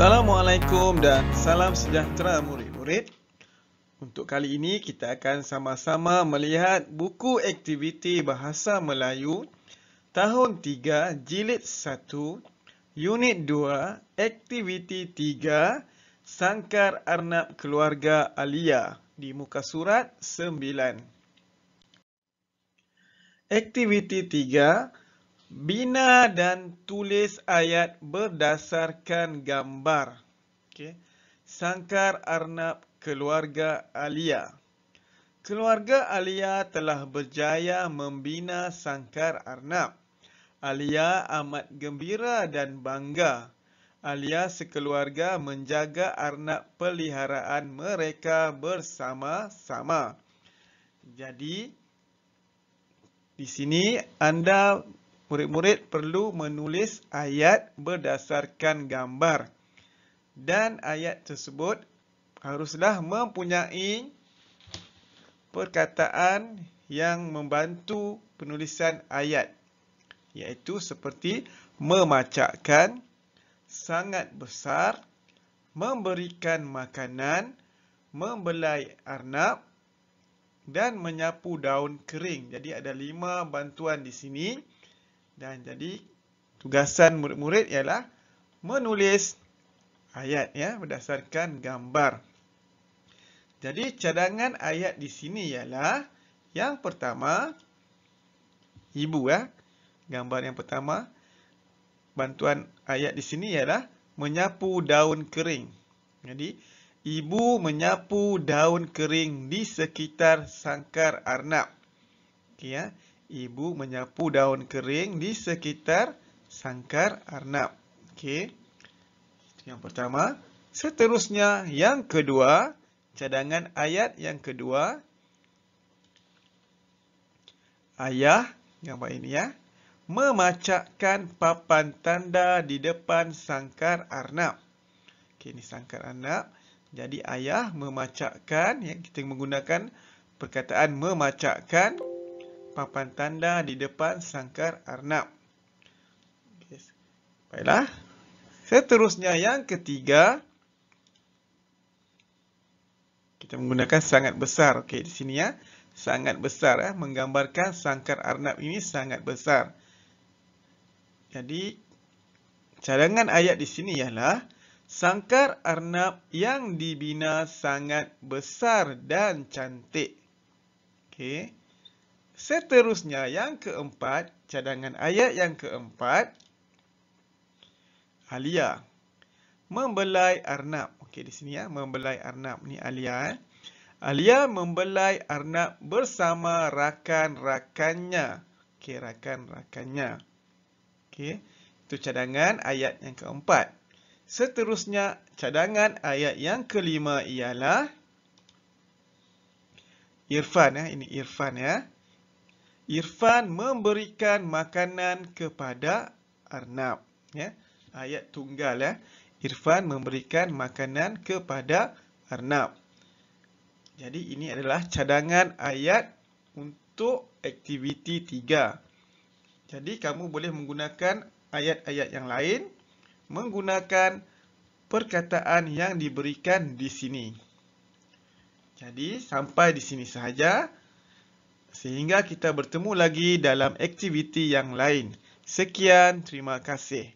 Assalamualaikum dan salam sejahtera murid-murid. Untuk kali ini kita akan sama-sama melihat buku aktiviti Bahasa Melayu tahun 3 jilid 1 unit 2 aktiviti 3 sangkar arnab keluarga Alia di muka surat 9. Aktiviti Bina dan tulis ayat berdasarkan gambar. Okay. Sangkar Arnab Keluarga Alia Keluarga Alia telah berjaya membina Sangkar Arnab. Alia amat gembira dan bangga. Alia sekeluarga menjaga Arnab peliharaan mereka bersama-sama. Jadi, di sini anda Murid-murid perlu menulis ayat berdasarkan gambar. Dan ayat tersebut haruslah mempunyai perkataan yang membantu penulisan ayat. Iaitu seperti memacakkan, sangat besar, memberikan makanan, membelai arnab dan menyapu daun kering. Jadi ada lima bantuan di sini. Dan jadi tugasan murid-murid ialah menulis ayat ya berdasarkan gambar. Jadi cadangan ayat di sini ialah yang pertama ibu ya. Gambar yang pertama bantuan ayat di sini ialah menyapu daun kering. Jadi ibu menyapu daun kering di sekitar sangkar arnab. Okey ya ibu menyapu daun kering di sekitar sangkar arnab. Okey. Itu yang pertama. Seterusnya, yang kedua, cadangan ayat yang kedua. Ayah, gambar ini ya, memacakkan papan tanda di depan sangkar arnab. Okey, ini sangkar arnab. Jadi ayah memacakkan, ya, kita menggunakan perkataan memacakkan papan tanda di depan sangkar arnab. Baiklah. Seterusnya yang ketiga kita menggunakan sangat besar. Okey, di sini ya. Sangat besar ya, menggambarkan sangkar arnab ini sangat besar. Jadi cadangan ayat di sini ialah Sangkar arnab yang dibina sangat besar dan cantik. Okey. Seterusnya yang keempat, cadangan ayat yang keempat Alia membelai arnab. Okey di sini ya, membelai arnab ni Alia eh. Alia membelai arnab bersama rakan-rakannya. Okey, rakan-rakannya. Okey. Itu cadangan ayat yang keempat. Seterusnya, cadangan ayat yang kelima ialah Irfan ya, ini Irfan ya. Irfan memberikan makanan kepada Arnab. Ya? Ayat tunggal. Ya? Irfan memberikan makanan kepada Arnab. Jadi, ini adalah cadangan ayat untuk aktiviti tiga. Jadi, kamu boleh menggunakan ayat-ayat yang lain menggunakan perkataan yang diberikan di sini. Jadi, sampai di sini sahaja sehingga kita bertemu lagi dalam aktiviti yang lain. Sekian, terima kasih.